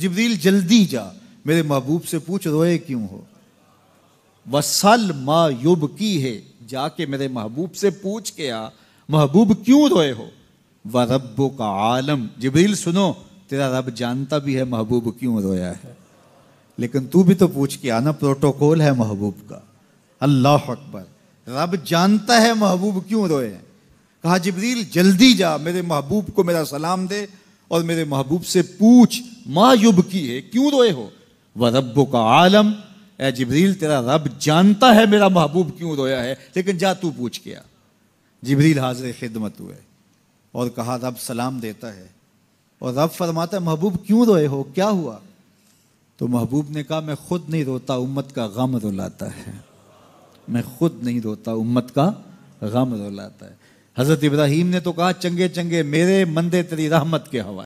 जबरील जल्दी जा मेरे महबूब से पूछ रोए क्यों हो वसल मा युब की है जाके मेरे महबूब से पूछ के आ महबूब क्यों रोए हो व रब्बो का आलम जबरील सुनो तेरा रब जानता भी है महबूब क्यों रोया है लेकिन तू भी तो पूछ के आना प्रोटोकॉल है महबूब का अल्लाह अकबर रब जानता है महबूब क्यों रोए हैं कहा जबरील जल्दी जा मेरे महबूब को मेरा सलाम दे और मेरे महबूब से पूछ माँ युब की है क्यों रोए हो वह रब का आलम ए जबरील तेरा रब जानता है मेरा महबूब क्यों रोया है लेकिन जा तू पूछ गया जबरील हाजिर खिदमत हुए और कहा रब सलाम देता है और रब फरमाता है महबूब क्यों रोए हो क्या हुआ तो महबूब ने कहा मैं खुद नहीं रोता उम्मत का गम रुलाता है मैं खुद नहीं रोता उम्मत का गम रुलाता है हज़रत इब्राहिम ने तो कहा चंगे चंगे मेरे मंदे तेरी रहमत के हवा